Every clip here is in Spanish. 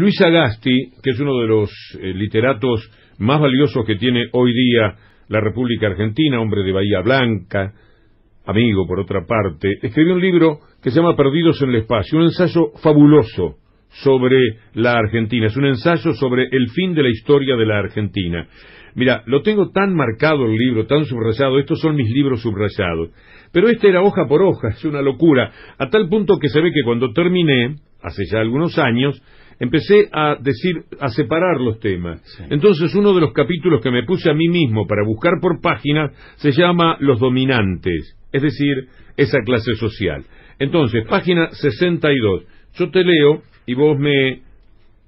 Luis Agasti, que es uno de los eh, literatos más valiosos que tiene hoy día la República Argentina, hombre de Bahía Blanca, amigo por otra parte, escribió un libro que se llama Perdidos en el Espacio, un ensayo fabuloso sobre la Argentina, es un ensayo sobre el fin de la historia de la Argentina. Mira, lo tengo tan marcado el libro, tan subrayado, estos son mis libros subrayados, pero este era hoja por hoja, es una locura, a tal punto que se ve que cuando terminé, hace ya algunos años, empecé a decir, a separar los temas. Entonces uno de los capítulos que me puse a mí mismo para buscar por página se llama Los Dominantes, es decir, esa clase social. Entonces, página 62, yo te leo y vos me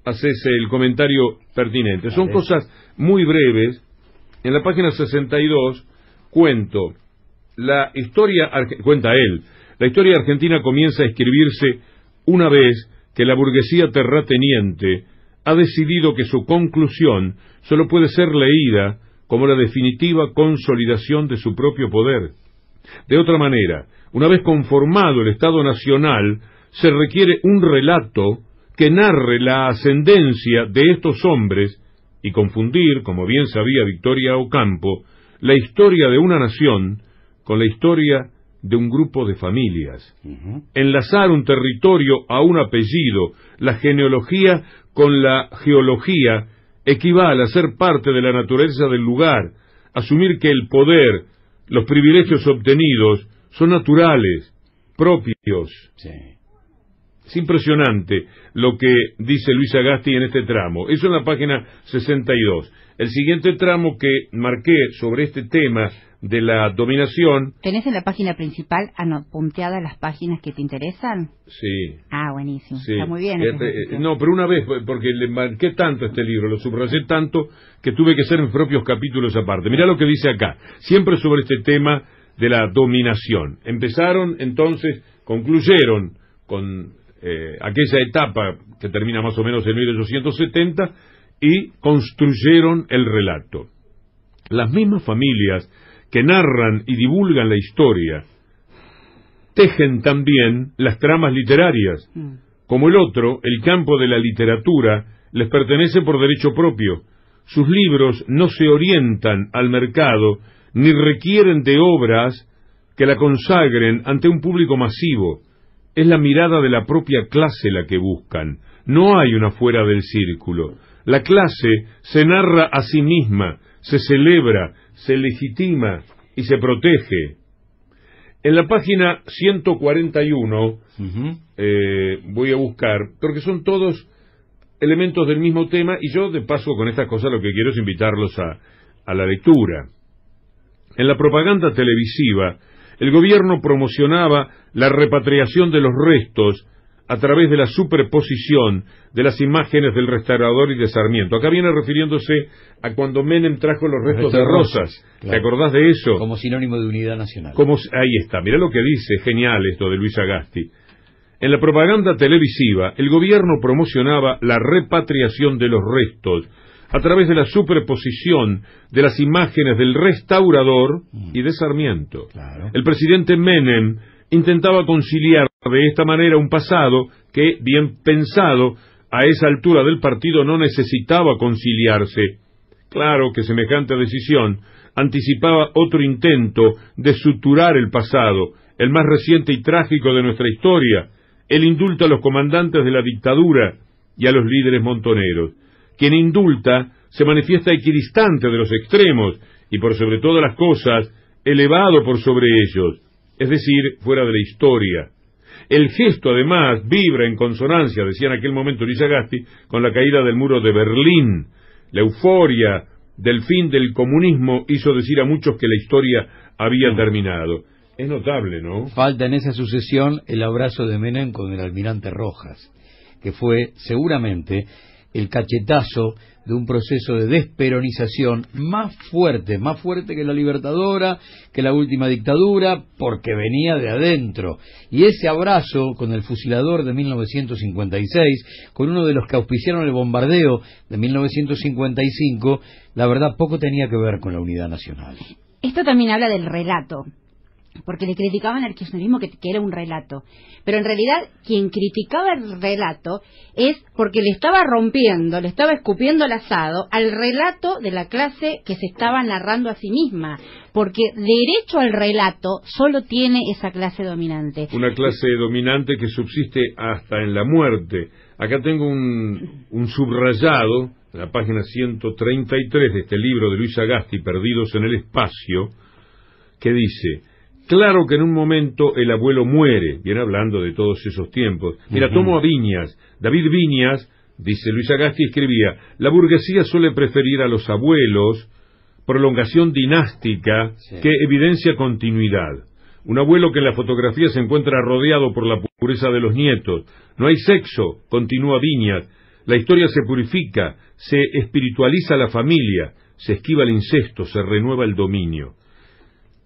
haces el comentario pertinente. Son cosas muy breves. En la página 62 cuento la historia, cuenta él, la historia argentina comienza a escribirse una vez que la burguesía terrateniente ha decidido que su conclusión sólo puede ser leída como la definitiva consolidación de su propio poder. De otra manera, una vez conformado el Estado Nacional, se requiere un relato que narre la ascendencia de estos hombres y confundir, como bien sabía Victoria Ocampo, la historia de una nación con la historia de un grupo de familias. Enlazar un territorio a un apellido, la genealogía con la geología, equivale a ser parte de la naturaleza del lugar, asumir que el poder, los privilegios obtenidos, son naturales, propios. Es impresionante lo que dice Luis Agasti en este tramo. Eso en la página 62. El siguiente tramo que marqué sobre este tema de la dominación. ¿Tenés en la página principal punteadas las páginas que te interesan? Sí. Ah, buenísimo. Está muy bien. Eh, eh, no, pero una vez, porque le marqué tanto este libro, lo subrayé tanto, que tuve que hacer mis propios capítulos aparte. Mirá lo que dice acá. Siempre sobre este tema de la dominación. Empezaron entonces, concluyeron con eh, aquella etapa que termina más o menos en 1870 y construyeron el relato. Las mismas familias que narran y divulgan la historia tejen también las tramas literarias. Mm. Como el otro, el campo de la literatura les pertenece por derecho propio. Sus libros no se orientan al mercado ni requieren de obras que la consagren ante un público masivo. Es la mirada de la propia clase la que buscan. No hay una fuera del círculo. La clase se narra a sí misma, se celebra, se legitima y se protege. En la página 141 eh, voy a buscar, porque son todos elementos del mismo tema y yo de paso con estas cosas lo que quiero es invitarlos a la lectura. En la propaganda televisiva, el gobierno promocionaba la repatriación de los restos a través de la superposición de las imágenes del restaurador y de Sarmiento. Acá viene refiriéndose a cuando Menem trajo los restos de Rosas. ¿Te acordás de eso? Como sinónimo de unidad nacional. Como, ahí está. Mirá lo que dice. Genial esto de Luis Agasti. En la propaganda televisiva, el gobierno promocionaba la repatriación de los restos a través de la superposición de las imágenes del restaurador y de Sarmiento. El presidente Menem intentaba conciliar de esta manera un pasado que, bien pensado, a esa altura del partido no necesitaba conciliarse. Claro que semejante decisión anticipaba otro intento de suturar el pasado, el más reciente y trágico de nuestra historia, el indulto a los comandantes de la dictadura y a los líderes montoneros. Quien indulta se manifiesta equidistante de los extremos y por sobre todas las cosas elevado por sobre ellos, es decir, fuera de la historia. El gesto, además, vibra en consonancia, decía en aquel momento Lizagasti, con la caída del muro de Berlín. La euforia del fin del comunismo hizo decir a muchos que la historia había mm. terminado. Es notable, ¿no? Falta en esa sucesión el abrazo de Menem con el almirante Rojas, que fue seguramente el cachetazo de un proceso de desperonización más fuerte, más fuerte que la libertadora, que la última dictadura, porque venía de adentro. Y ese abrazo con el fusilador de 1956, con uno de los que auspiciaron el bombardeo de 1955, la verdad poco tenía que ver con la unidad nacional. Esto también habla del relato, porque le criticaban al kirchnerismo que, era un relato. Pero en realidad quien criticaba el relato es porque le estaba rompiendo, le estaba escupiendo el asado al relato de la clase que se estaba narrando a sí misma, porque derecho al relato solo tiene esa clase dominante. Una clase dominante que subsiste hasta en la muerte. Acá tengo un, un subrayado, en la página 133 de este libro de Luis Agasti, Perdidos en el Espacio, que dice, Claro que en un momento el abuelo muere, viene hablando de todos esos tiempos. Mira, tomo a Viñas. David Viñas, dice Luis Agasti, escribía, la burguesía suele preferir a los abuelos, prolongación dinástica, que evidencia continuidad. Un abuelo que en la fotografía se encuentra rodeado por la pureza de los nietos. No hay sexo, continúa Viñas. La historia se purifica, se espiritualiza la familia, se esquiva el incesto, se renueva el dominio.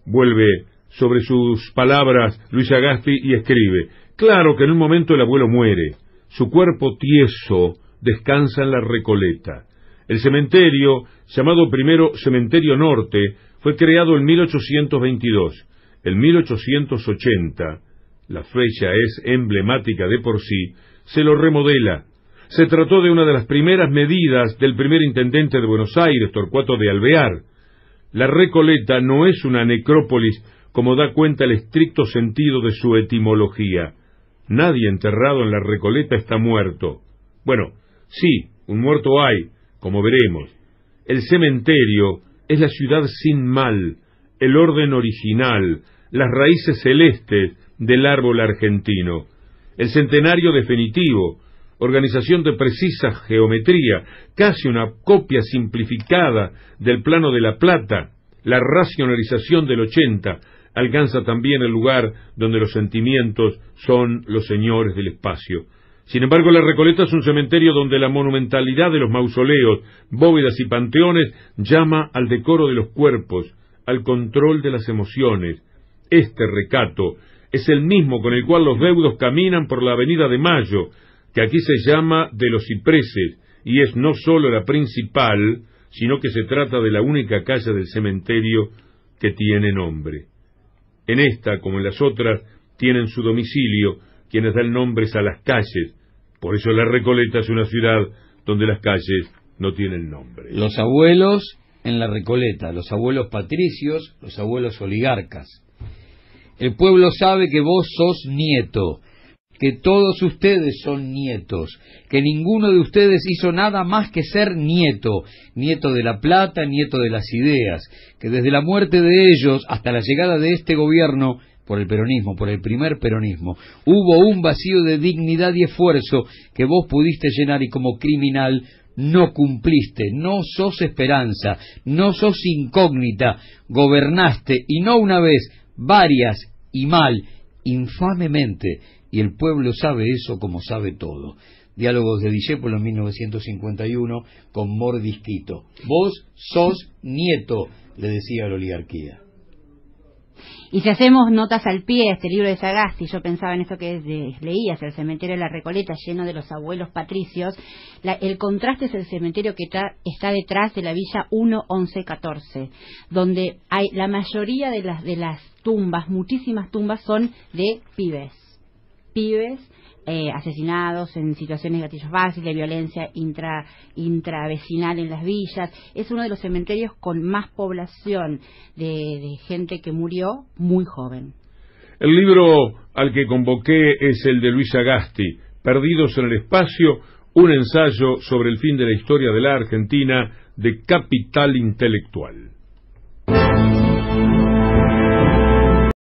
Vuelve sobre sus palabras Luis Agasti y escribe, claro que en un momento el abuelo muere, su cuerpo tieso descansa en la Recoleta. El cementerio, llamado primero Cementerio Norte, fue creado en 1822. En 1880, la fecha es emblemática de por sí, se lo remodela. Se trató de una de las primeras medidas del primer intendente de Buenos Aires, Torcuato de Alvear. La Recoleta no es una necrópolis como da cuenta el estricto sentido de su etimología. Nadie enterrado en la Recoleta está muerto. Bueno, sí, un muerto hay, como veremos. El cementerio es la ciudad sin mal, el orden original, las raíces celestes del árbol argentino, el centenario definitivo, organización de precisa geometría, casi una copia simplificada del plano de la plata, la racionalización del ochenta, alcanza también el lugar donde los sentimientos son los señores del espacio. Sin embargo, la Recoleta es un cementerio donde la monumentalidad de los mausoleos, bóvedas y panteones llama al decoro de los cuerpos, al control de las emociones. Este recato es el mismo con el cual los deudos caminan por la Avenida de Mayo, que aquí se llama de los cipreses, y es no sólo la principal, sino que se trata de la única calle del cementerio que tiene nombre. En esta, como en las otras, tienen su domicilio quienes dan nombres a las calles. Por eso la Recoleta es una ciudad donde las calles no tienen nombre. Los abuelos en la Recoleta, los abuelos patricios, los abuelos oligarcas. El pueblo sabe que vos sos nieto que todos ustedes son nietos, que ninguno de ustedes hizo nada más que ser nieto, nieto de la plata, nieto de las ideas, que desde la muerte de ellos hasta la llegada de este gobierno, por el peronismo, por el primer peronismo, hubo un vacío de dignidad y esfuerzo que vos pudiste llenar y como criminal no cumpliste, no sos esperanza, no sos incógnita, gobernaste y no una vez, varias y mal, infamemente, y el pueblo sabe eso como sabe todo. Diálogos de los 1951 con Mordisquito. Vos sos nieto, le decía la oligarquía. Y si hacemos notas al pie, este libro de Sagasti, yo pensaba en eso que leías, el cementerio de la Recoleta lleno de los abuelos patricios, el contraste es el cementerio que está detrás de la villa 1114, donde hay la mayoría de las, de las tumbas, muchísimas tumbas son de pibes pibes eh, asesinados en situaciones de gatillos básicos, de violencia intra, intravecinal en las villas. Es uno de los cementerios con más población de gente que murió muy joven. El libro al que convoqué es el de Luis Agasti, Perdidos en el Espacio, un ensayo sobre el fin de la historia de la Argentina de Capital Intelectual.